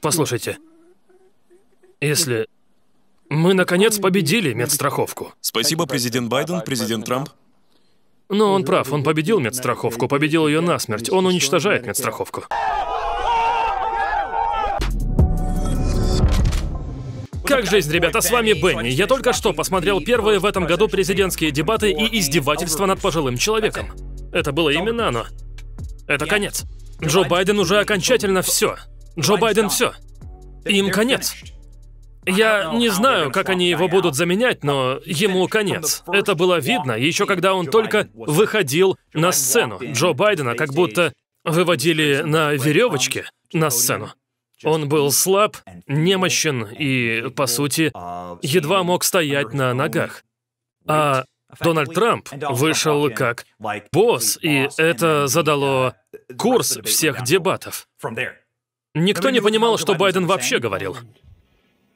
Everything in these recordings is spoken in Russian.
Послушайте, если... Мы, наконец, победили медстраховку. Спасибо, президент Байден, президент Трамп. Но ну, он прав, он победил медстраховку, победил ее насмерть. Он уничтожает медстраховку. Как жизнь, ребята, с вами Бенни. Я только что посмотрел первые в этом году президентские дебаты и издевательства над пожилым человеком. Это было именно оно. Это конец. Джо Байден уже окончательно все. Джо Байден все. Им конец. Я не знаю, как они его будут заменять, но ему конец. Это было видно, еще когда он только выходил на сцену. Джо Байдена как будто выводили на веревочке на сцену. Он был слаб, немощен и, по сути, едва мог стоять на ногах. А Дональд Трамп вышел как босс, и это задало курс всех дебатов. Никто не понимал, что Байден вообще говорил.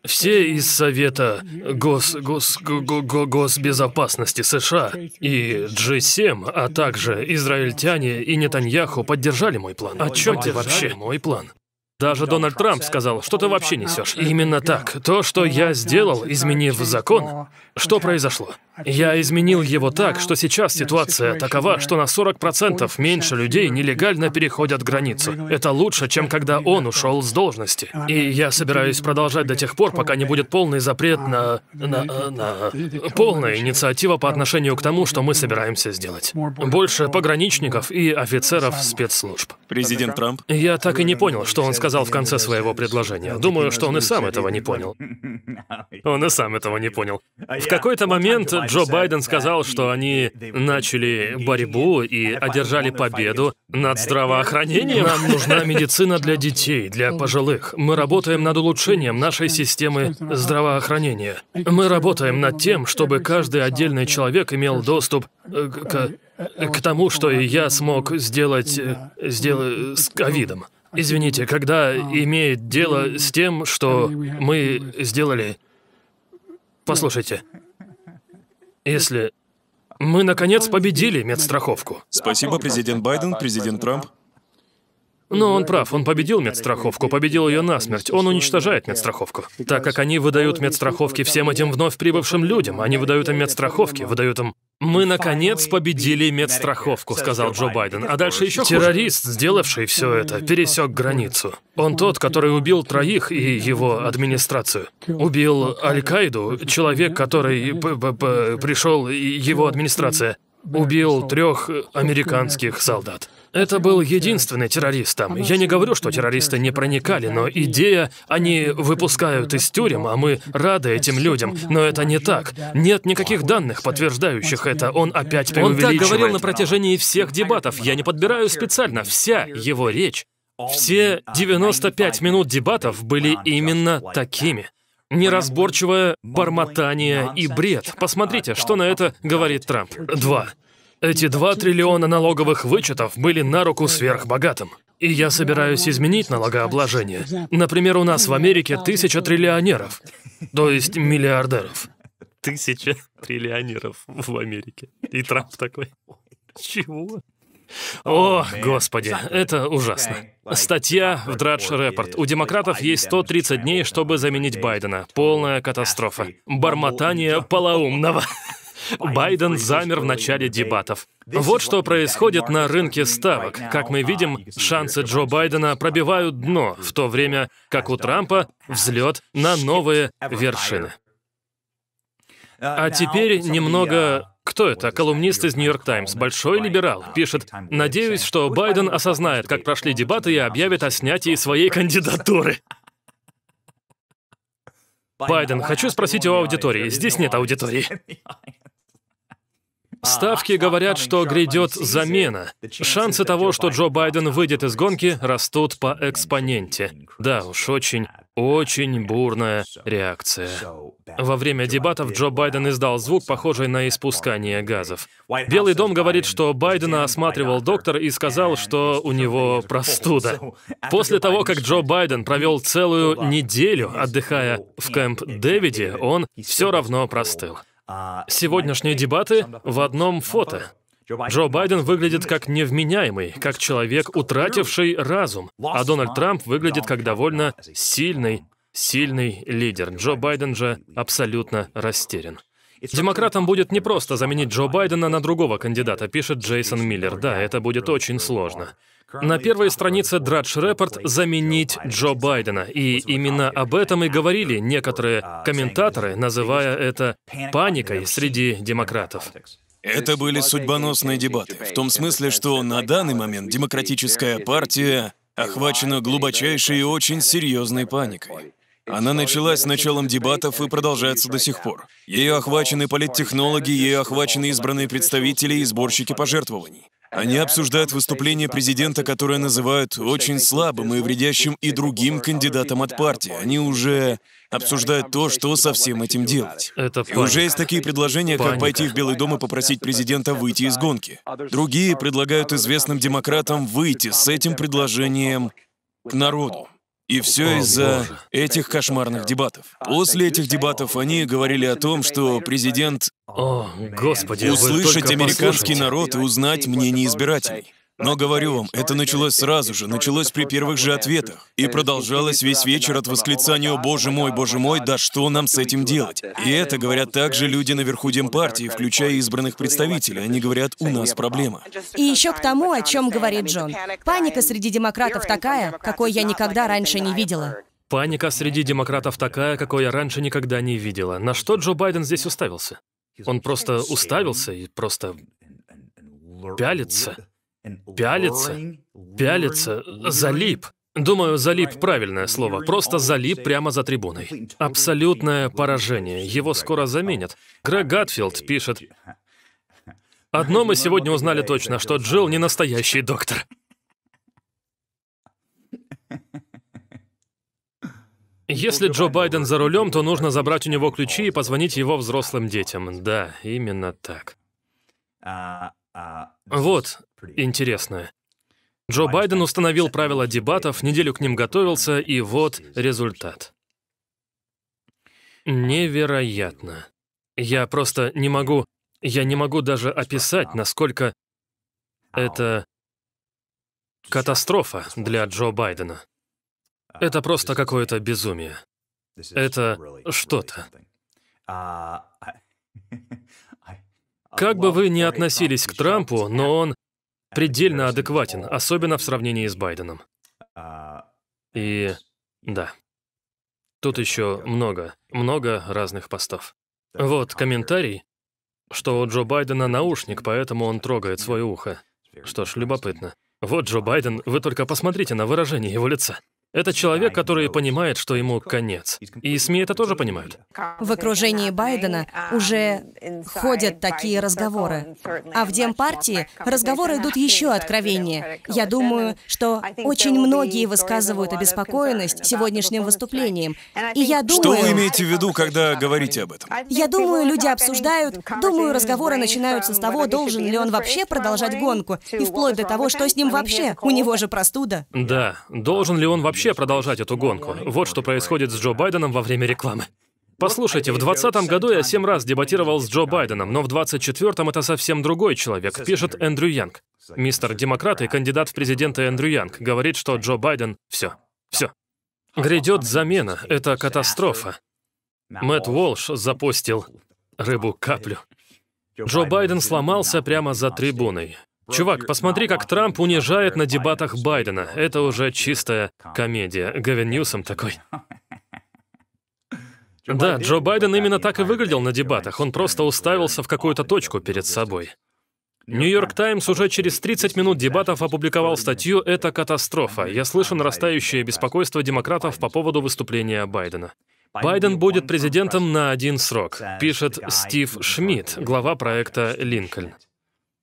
Все из Совета гос, гос, Госбезопасности США и G7, а также израильтяне и Нетаньяху поддержали мой план. О чем ты вообще? Мой план. Даже Дональд Трамп сказал, что ты вообще несешь. Именно так. То, что я сделал, изменив закон, что произошло? Я изменил его так, что сейчас ситуация такова, что на 40% меньше людей нелегально переходят границу. Это лучше, чем когда он ушел с должности. И я собираюсь продолжать до тех пор, пока не будет полный запрет на... на... на... полная инициатива по отношению к тому, что мы собираемся сделать. Больше пограничников и офицеров спецслужб. Президент Трамп? Я так и не понял, что он сказал в конце своего предложения. Думаю, что он и сам этого не понял. Он и сам этого не понял. В какой-то момент Джо Байден сказал, что они начали борьбу и одержали победу над здравоохранением. Нам нужна медицина для детей, для пожилых. Мы работаем над улучшением нашей системы здравоохранения. Мы работаем над тем, чтобы каждый отдельный человек имел доступ э, к, к тому, что я смог сделать, э, сделать с ковидом. Извините, когда имеет дело с тем, что мы сделали... Послушайте, если... Мы, наконец, победили медстраховку. Спасибо, президент Байден, президент Трамп. Но он прав, он победил медстраховку, победил ее насмерть. Он уничтожает медстраховку. Так как они выдают медстраховки всем этим вновь прибывшим людям, они выдают им медстраховки, выдают им «Мы, наконец, победили медстраховку», — сказал Джо Байден. А дальше еще хуже. Террорист, сделавший все это, пересек границу. Он тот, который убил троих и его администрацию. Убил Аль-Каиду, человек, который пришел, его администрация. Убил трех американских солдат. Это был единственный террорист там. Я не говорю, что террористы не проникали, но идея, они выпускают из тюрем, а мы рады этим людям. Но это не так. Нет никаких данных, подтверждающих это. Он опять преувеличивает. Он так говорил на протяжении всех дебатов. Я не подбираю специально. Вся его речь, все 95 минут дебатов были именно такими неразборчивое бормотание и бред. Посмотрите, что на это говорит Трамп. Два. Эти 2 триллиона налоговых вычетов были на руку сверхбогатым. И я собираюсь изменить налогообложение. Например, у нас в Америке тысяча триллионеров, то есть миллиардеров. Тысяча триллионеров в Америке. И Трамп такой. Чего? О, господи, это ужасно. Статья в Драдж Репорт. У демократов есть 130 дней, чтобы заменить Байдена. Полная катастрофа. Бормотание полоумного. Байден замер в начале дебатов. Вот что происходит на рынке ставок. Как мы видим, шансы Джо Байдена пробивают дно, в то время как у Трампа взлет на новые вершины. Uh, а теперь немного uh, кто это? Колумнист из «Нью-Йорк Таймс», большой либерал, uh, пишет, «Надеюсь, что Байден осознает, как прошли дебаты и объявит о снятии своей кандидатуры». Байден, хочу спросить у аудитории. Здесь нет аудитории. Ставки говорят, что грядет замена. Шансы того, что Джо Байден выйдет из гонки, растут по экспоненте. Да уж, очень, очень бурная реакция. Во время дебатов Джо Байден издал звук, похожий на испускание газов. Белый дом говорит, что Байдена осматривал доктор и сказал, что у него простуда. После того, как Джо Байден провел целую неделю, отдыхая в Кэмп Дэвиде, он все равно простыл. А, Сегодняшние дебаты в одном фото. Джо Байден выглядит как невменяемый, как человек, утративший разум, а Дональд Трамп выглядит как довольно сильный, сильный лидер. Джо Байден же абсолютно растерян. Демократам будет непросто заменить Джо Байдена на другого кандидата, пишет Джейсон Миллер. Да, это будет очень сложно. На первой странице Драдж Репорт «Заменить Джо Байдена». И именно об этом и говорили некоторые комментаторы, называя это паникой среди демократов. Это были судьбоносные дебаты, в том смысле, что на данный момент демократическая партия охвачена глубочайшей и очень серьезной паникой. Она началась с началом дебатов и продолжается до сих пор. Ее охвачены политтехнологи, ее охвачены избранные представители и сборщики пожертвований. Они обсуждают выступление президента, которое называют очень слабым и вредящим и другим кандидатам от партии. Они уже обсуждают то, что со всем этим делать. Это и уже есть такие предложения, паника. как пойти в Белый дом и попросить президента выйти из гонки. Другие предлагают известным демократам выйти с этим предложением к народу. И все из-за этих кошмарных дебатов. А, После этих дебатов они говорили о том, что президент... О, господи, услышать американский народ и узнать мнение избирателей. Но говорю вам, это началось сразу же, началось при первых же ответах. И продолжалось весь вечер от восклицания «О, Боже мой, Боже мой, да что нам с этим делать?» И это говорят также люди наверху Демпартии, включая избранных представителей. Они говорят «У нас проблема». И еще к тому, о чем говорит Джон. Паника среди демократов такая, какой я никогда раньше не видела. Паника среди демократов такая, какой я раньше никогда не видела. На что Джо Байден здесь уставился? Он просто уставился и просто пялится. Пялится? Пялится? Залип? Думаю, залип – правильное слово. Просто залип прямо за трибуной. Абсолютное поражение. Его скоро заменят. Грег Гатфилд пишет, «Одно мы сегодня узнали точно, что Джилл не настоящий доктор». Если Джо Байден за рулем, то нужно забрать у него ключи и позвонить его взрослым детям. Да, именно так. А, а, вот, интересное. Джо Байден установил правила дебатов, неделю к ним готовился, и вот результат. Невероятно. Я просто не могу, я не могу даже описать, насколько это катастрофа для Джо Байдена. А, это просто какое-то безумие. Это что-то. А, как бы вы ни относились к Трампу, но он предельно адекватен, особенно в сравнении с Байденом. И да. Тут еще много, много разных постов. Вот комментарий, что у Джо Байдена наушник, поэтому он трогает свое ухо. Что ж, любопытно. Вот Джо Байден, вы только посмотрите на выражение его лица. Это человек, который понимает, что ему конец. И СМИ это тоже понимают. В окружении Байдена уже ходят такие разговоры. А в Демпартии разговоры идут еще откровеннее. Я думаю, что очень многие высказывают обеспокоенность сегодняшним выступлением. И я думаю... Что вы имеете в виду, когда говорите об этом? Я думаю, люди обсуждают, думаю, разговоры начинаются с того, должен ли он вообще продолжать гонку, и вплоть до того, что с ним вообще. У него же простуда. Да, должен ли он вообще вообще продолжать эту гонку. Вот что происходит с Джо Байденом во время рекламы. Послушайте, в 2020 году я семь раз дебатировал с Джо Байденом, но в 2024 это совсем другой человек, пишет Эндрю Янг. Мистер Демократ и кандидат в президенты Эндрю Янг говорит, что Джо Байден — все, все. Грядет замена, это катастрофа. Мэтт Уолш запустил рыбу-каплю. Джо Байден сломался прямо за трибуной. Чувак, посмотри, как Трамп унижает на дебатах Байдена. Это уже чистая комедия. Гавин Ньюсом такой. Да, Джо Байден именно так и выглядел на дебатах. Он просто уставился в какую-то точку перед собой. Нью-Йорк Таймс уже через 30 минут дебатов опубликовал статью «Это катастрофа». Я слышу нарастающее беспокойство демократов по поводу выступления Байдена. Байден будет президентом на один срок, пишет Стив Шмидт, глава проекта «Линкольн».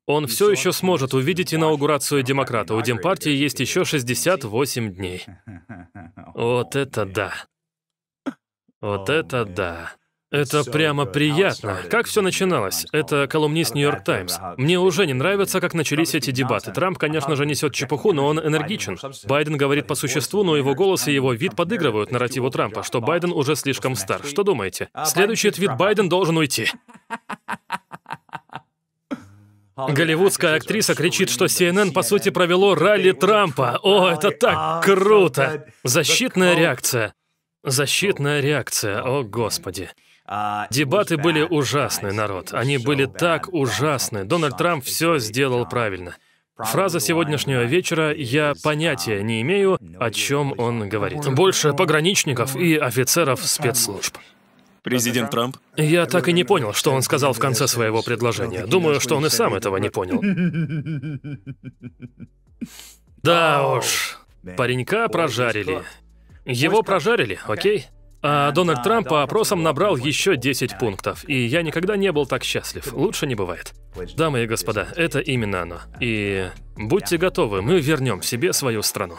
Он все еще сможет увидеть инаугурацию демократа. У Демпартии есть еще 68 дней. Вот это да. Вот это да. Это прямо приятно. Как все начиналось? Это колумнист Нью-Йорк Таймс. Мне уже не нравится, как начались эти дебаты. Трамп, конечно же, несет чепуху, но он энергичен. Байден говорит по существу, но его голос и его вид подыгрывают нарративу Трампа, что Байден уже слишком стар. Что думаете? Следующий uh, твит Байден должен уйти. Голливудская актриса кричит, что CNN, по сути, провело ралли Трампа. О, это так круто! Защитная реакция. Защитная реакция, о господи. Дебаты были ужасны, народ. Они были так ужасны. Дональд Трамп все сделал правильно. Фраза сегодняшнего вечера «Я понятия не имею, о чем он говорит». Больше пограничников и офицеров спецслужб. Президент Трамп? Я так и не понял, что он сказал в конце своего предложения. Думаю, что он и сам этого не понял. Да уж, паренька прожарили. Его прожарили, окей? А Дональд Трамп по опросам набрал еще 10 пунктов, и я никогда не был так счастлив. Лучше не бывает. Дамы и господа, это именно оно. И будьте готовы, мы вернем себе свою страну.